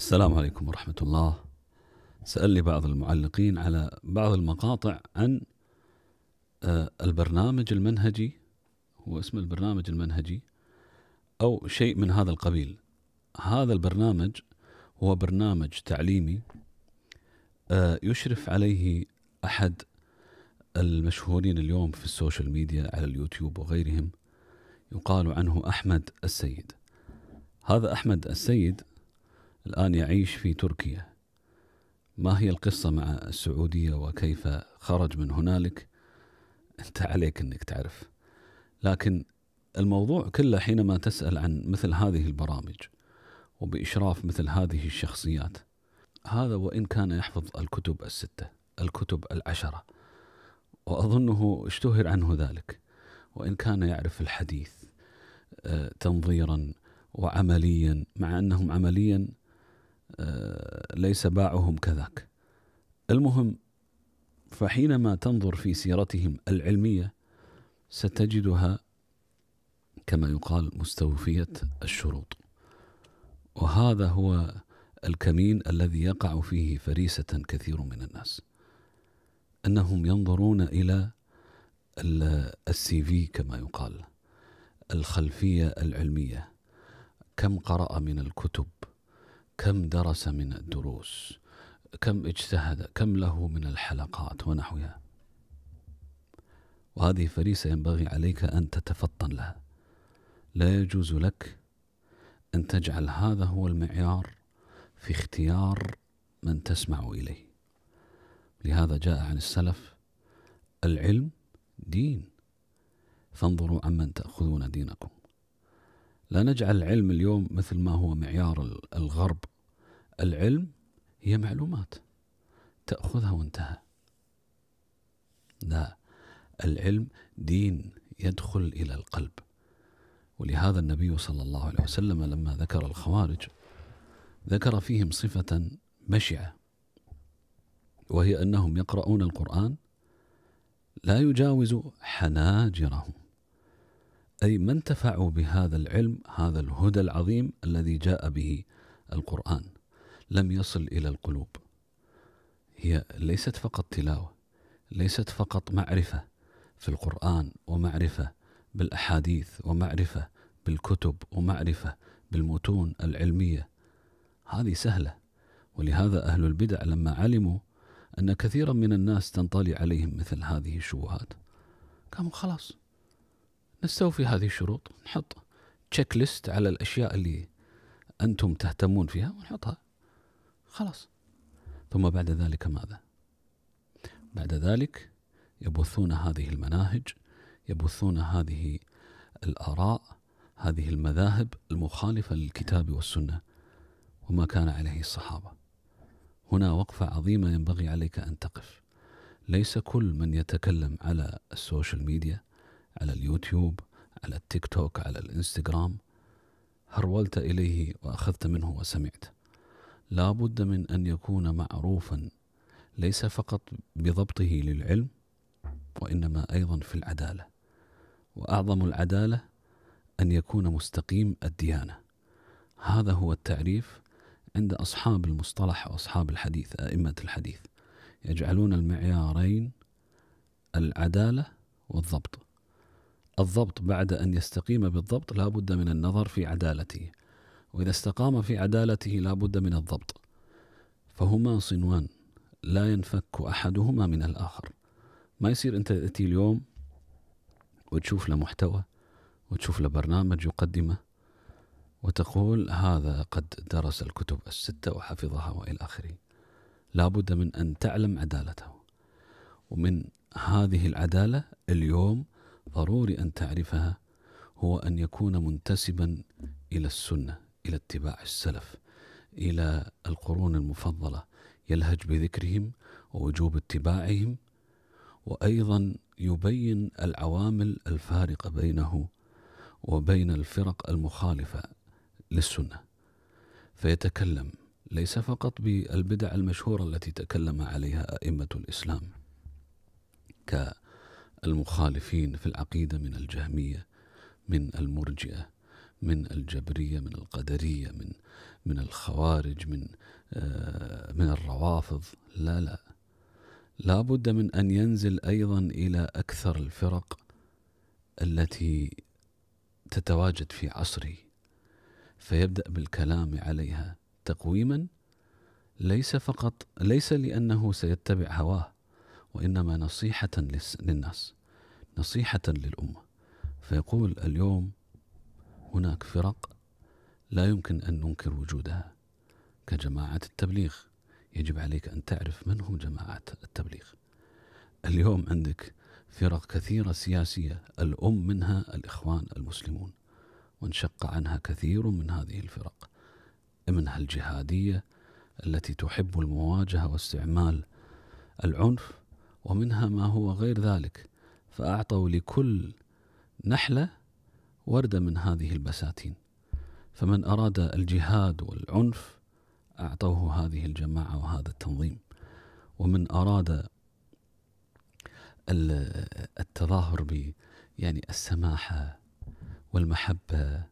السلام عليكم ورحمة الله سألني بعض المعلقين على بعض المقاطع عن آه، البرنامج المنهجي هو اسم البرنامج المنهجي أو شيء من هذا القبيل هذا البرنامج هو برنامج تعليمي آه، يشرف عليه أحد المشهورين اليوم في السوشيال ميديا على اليوتيوب وغيرهم يقال عنه أحمد السيد هذا أحمد السيد الآن يعيش في تركيا ما هي القصة مع السعودية وكيف خرج من هنالك أنت عليك أنك تعرف لكن الموضوع كله حينما تسأل عن مثل هذه البرامج وبإشراف مثل هذه الشخصيات هذا وإن كان يحفظ الكتب الستة الكتب العشرة وأظنه اشتهر عنه ذلك وإن كان يعرف الحديث آه، تنظيرا وعمليا مع أنهم عمليا آه، ليس باعهم كذاك المهم فحينما تنظر في سيرتهم العلميه ستجدها كما يقال مستوفيه الشروط وهذا هو الكمين الذي يقع فيه فريسه كثير من الناس انهم ينظرون الى السي في كما يقال الخلفيه العلميه كم قرأ من الكتب كم درس من الدروس كم اجتهد كم له من الحلقات ونحوها وهذه فريسة ينبغي عليك أن تتفطن لها لا يجوز لك أن تجعل هذا هو المعيار في اختيار من تسمع إليه لهذا جاء عن السلف العلم دين فانظروا عمن تأخذون دينكم لا نجعل العلم اليوم مثل ما هو معيار الغرب العلم هي معلومات تأخذها وانتهى لا العلم دين يدخل إلى القلب ولهذا النبي صلى الله عليه وسلم لما ذكر الخوارج ذكر فيهم صفة بشعة وهي أنهم يقرؤون القرآن لا يجاوز حناجرهم أي ما انتفعوا بهذا العلم هذا الهدى العظيم الذي جاء به القرآن لم يصل الى القلوب هي ليست فقط تلاوه ليست فقط معرفه في القران ومعرفه بالاحاديث ومعرفه بالكتب ومعرفه بالمتون العلميه هذه سهله ولهذا اهل البدع لما علموا ان كثيرا من الناس تنطلي عليهم مثل هذه الشبهات قاموا خلاص نستوفي هذه الشروط نحط تشيك ليست على الاشياء اللي انتم تهتمون فيها ونحطها خلاص ثم بعد ذلك ماذا بعد ذلك يبثون هذه المناهج يبثون هذه الآراء هذه المذاهب المخالفة للكتاب والسنة وما كان عليه الصحابة هنا وقفة عظيمة ينبغي عليك أن تقف ليس كل من يتكلم على السوشيال ميديا على اليوتيوب على التيك توك على الانستغرام هرولت إليه وأخذت منه وسمعت لا بد من أن يكون معروفا ليس فقط بضبطه للعلم وإنما أيضا في العدالة وأعظم العدالة أن يكون مستقيم الديانة هذا هو التعريف عند أصحاب المصطلح وأصحاب الحديث أئمة الحديث يجعلون المعيارين العدالة والضبط الضبط بعد أن يستقيم بالضبط لا بد من النظر في عدالته وإذا استقام في عدالته لا بد من الضبط فهما صنوان لا ينفك أحدهما من الآخر ما يصير أنت تأتي اليوم وتشوف له محتوى وتشوف له برنامج يقدمه وتقول هذا قد درس الكتب الستة وحفظها وإلى آخره لابد من أن تعلم عدالته ومن هذه العدالة اليوم ضروري أن تعرفها هو أن يكون منتسبا إلى السنة إلى اتباع السلف إلى القرون المفضلة يلهج بذكرهم ووجوب اتباعهم وأيضا يبين العوامل الفارقة بينه وبين الفرق المخالفة للسنة فيتكلم ليس فقط بالبدع المشهورة التي تكلم عليها أئمة الإسلام كالمخالفين في العقيدة من الجهمية من المرجئة من الجبريه من القدريه من من الخوارج من آه، من الروافض لا لا لا بد من ان ينزل ايضا الى اكثر الفرق التي تتواجد في عصره فيبدا بالكلام عليها تقويما ليس فقط ليس لانه سيتبع هواه وانما نصيحه للناس نصيحه للامه فيقول اليوم هناك فرق لا يمكن أن ننكر وجودها كجماعة التبليغ يجب عليك أن تعرف من هم جماعة التبليغ اليوم عندك فرق كثيرة سياسية الأم منها الإخوان المسلمون وانشق عنها كثير من هذه الفرق منها الجهادية التي تحب المواجهة واستعمال العنف ومنها ما هو غير ذلك فأعطوا لكل نحلة وردة من هذه البساتين فمن أراد الجهاد والعنف أعطوه هذه الجماعة وهذا التنظيم ومن أراد التظاهر ب يعني السماحة والمحبة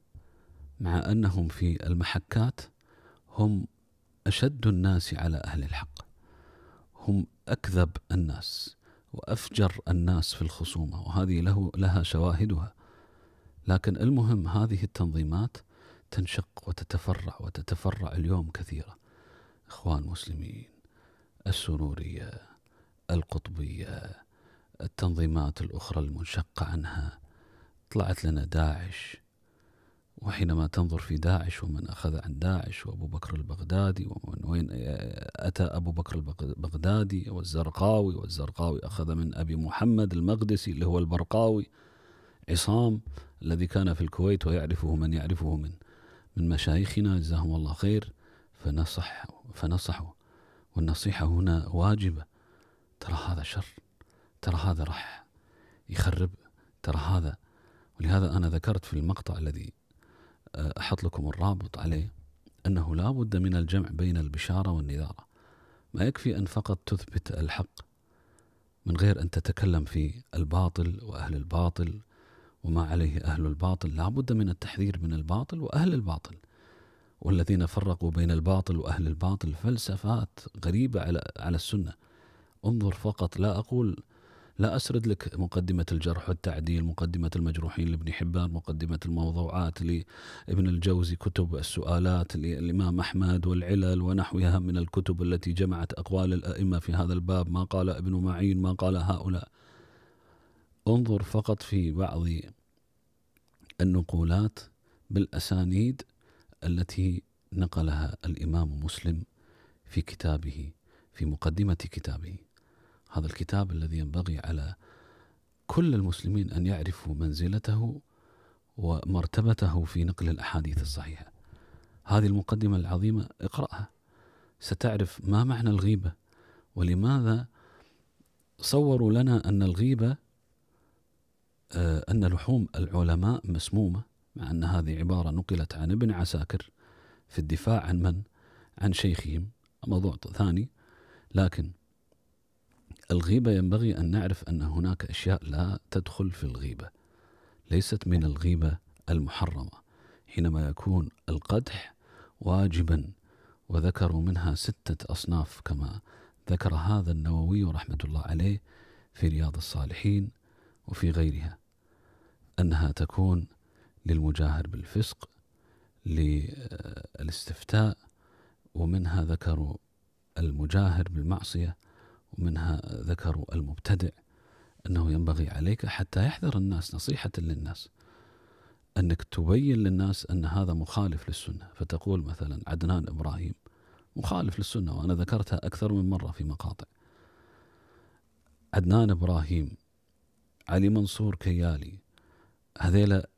مع أنهم في المحكات هم أشد الناس على أهل الحق هم أكذب الناس وأفجر الناس في الخصومة وهذه له لها شواهدها لكن المهم هذه التنظيمات تنشق وتتفرع وتتفرع اليوم كثيرة إخوان مسلمين السرورية القطبية التنظيمات الأخرى المنشقة عنها طلعت لنا داعش وحينما تنظر في داعش ومن أخذ عن داعش وأبو بكر البغدادي ومن وين أتى أبو بكر البغدادي والزرقاوي والزرقاوي أخذ من أبي محمد المقدسي اللي هو البرقاوي عصام الذي كان في الكويت ويعرفه من يعرفه من من مشايخنا جزاهم الله خير فنصح فنصحوا والنصيحة هنا واجبة ترى هذا شر ترى هذا راح يخرب ترى هذا ولهذا أنا ذكرت في المقطع الذي آه، أحط لكم الرابط عليه أنه لا بد من الجمع بين البشارة والنذارة ما يكفي أن فقط تثبت الحق من غير أن تتكلم في الباطل وأهل الباطل وما عليه أهل الباطل لا بد من التحذير من الباطل وأهل الباطل والذين فرقوا بين الباطل وأهل الباطل فلسفات غريبة على, على السنة انظر فقط لا أقول لا أسرد لك مقدمة الجرح والتعديل مقدمة المجروحين لابن حبان مقدمة الموضوعات لابن الجوزي كتب السؤالات للإمام أحمد والعلل ونحوها من الكتب التي جمعت أقوال الأئمة في هذا الباب ما قال ابن معين ما قال هؤلاء انظر فقط في بعض النقولات بالأسانيد التي نقلها الإمام مسلم في كتابه في مقدمة كتابه هذا الكتاب الذي ينبغي على كل المسلمين أن يعرفوا منزلته ومرتبته في نقل الأحاديث الصحيحة هذه المقدمة العظيمة اقرأها ستعرف ما معنى الغيبة ولماذا صوروا لنا أن الغيبة آه، أن لحوم العلماء مسمومة مع أن هذه عبارة نقلت عن ابن عساكر في الدفاع عن من؟ عن شيخهم موضوع ثاني لكن الغيبة ينبغي أن نعرف أن هناك أشياء لا تدخل في الغيبة ليست من الغيبة المحرمة حينما يكون القدح واجبا وذكروا منها ستة أصناف كما ذكر هذا النووي رحمة الله عليه في رياض الصالحين وفي غيرها أنها تكون للمجاهر بالفسق للاستفتاء ومنها ذكروا المجاهر بالمعصية ومنها ذكروا المبتدع أنه ينبغي عليك حتى يحذر الناس نصيحة للناس أنك تبين للناس أن هذا مخالف للسنة فتقول مثلا عدنان إبراهيم مخالف للسنة وأنا ذكرتها أكثر من مرة في مقاطع عدنان إبراهيم علي منصور كيالي هذيلا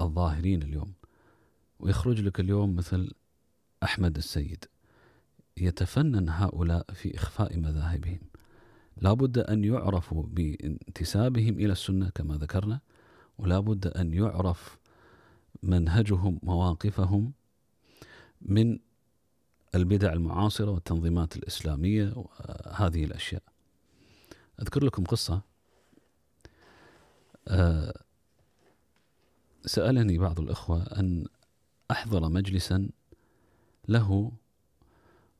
الظاهرين اليوم ويخرج لك اليوم مثل أحمد السيد يتفنن هؤلاء في إخفاء مذاهبهم لا بد أن يعرفوا بانتسابهم إلى السنة كما ذكرنا ولا بد أن يعرف منهجهم مواقفهم من البدع المعاصرة والتنظيمات الإسلامية وهذه الأشياء أذكر لكم قصة آه، سألني بعض الإخوة أن أحضر مجلسا له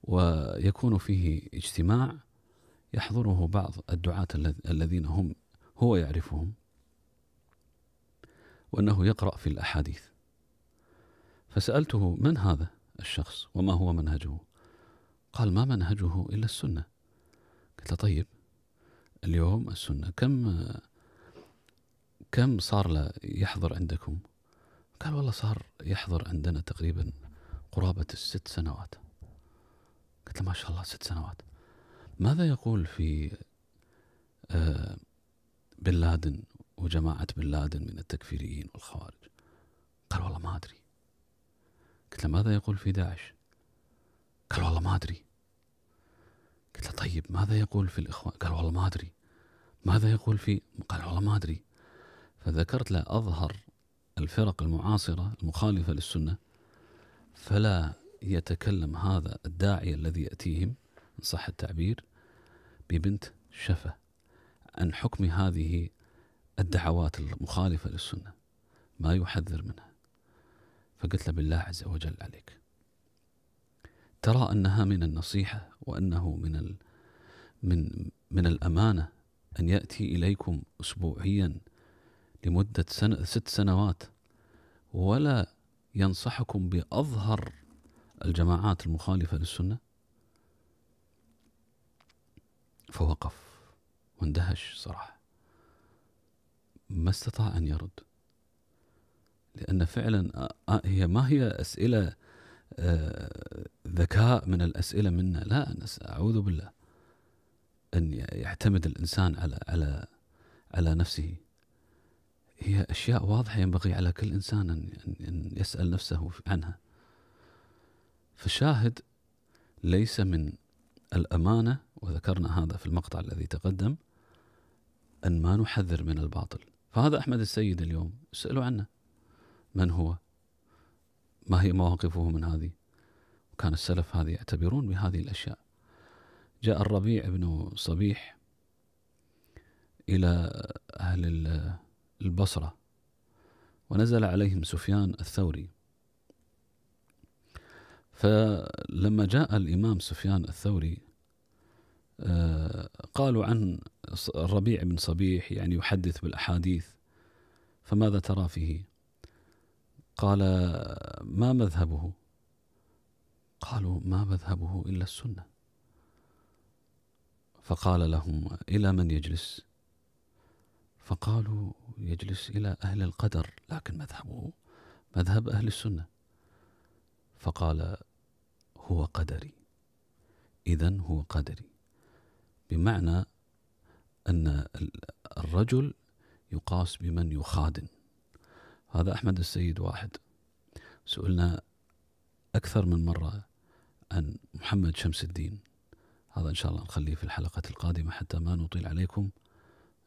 ويكون فيه اجتماع يحضره بعض الدعاة الذين هم هو يعرفهم وأنه يقرأ في الأحاديث فسألته من هذا الشخص وما هو منهجه قال ما منهجه إلا السنة قلت له طيب اليوم السنة كم كم صار له يحضر عندكم قال والله صار يحضر عندنا تقريبا قرابة الست سنوات قلت له ما شاء الله ست سنوات ماذا يقول في آه، بن لادن وجماعة بن لادن من التكفيريين والخوارج قال والله ما أدري قلت له ماذا يقول في داعش قال والله ما أدري قلت له طيب ماذا يقول في الإخوان قال والله ما أدري ماذا يقول في قال والله ما أدري فذكرت له أظهر الفرق المعاصرة المخالفة للسنة فلا يتكلم هذا الداعية الذي يأتيهم إن صح التعبير ببنت شفة عن حكم هذه الدعوات المخالفة للسنة ما يحذر منها فقلت له بالله عز وجل عليك ترى أنها من النصيحة وأنه من من من الأمانة أن يأتي إليكم أسبوعيا لمدة سنة ست سنوات ولا ينصحكم بأظهر الجماعات المخالفة للسنة فوقف واندهش صراحة ما استطاع أن يرد لأن فعلا آه، آه، هي ما هي أسئلة آه، ذكاء من الأسئلة منا لا أعوذ بالله أن يعتمد الإنسان على على على نفسه هي أشياء واضحة ينبغي على كل إنسان أن يسأل نفسه عنها فالشاهد ليس من الأمانة وذكرنا هذا في المقطع الذي تقدم أن ما نحذر من الباطل فهذا أحمد السيد اليوم سألوا عنه من هو ما هي مواقفه من هذه وكان السلف هذه يعتبرون بهذه الأشياء جاء الربيع بن صبيح إلى أهل البصرة ونزل عليهم سفيان الثوري فلما جاء الإمام سفيان الثوري آه، قالوا عن الربيع بن صبيح يعني يحدث بالأحاديث فماذا ترى فيه قال ما مذهبه قالوا ما مذهبه إلا السنة فقال لهم إلى من يجلس فقالوا يجلس إلى أهل القدر لكن مذهبه مذهب أهل السنة فقال هو قدري إذا هو قدري بمعنى أن الرجل يقاس بمن يخادن هذا أحمد السيد واحد سئلنا أكثر من مرة عن محمد شمس الدين هذا إن شاء الله نخليه في الحلقة القادمة حتى ما نطيل عليكم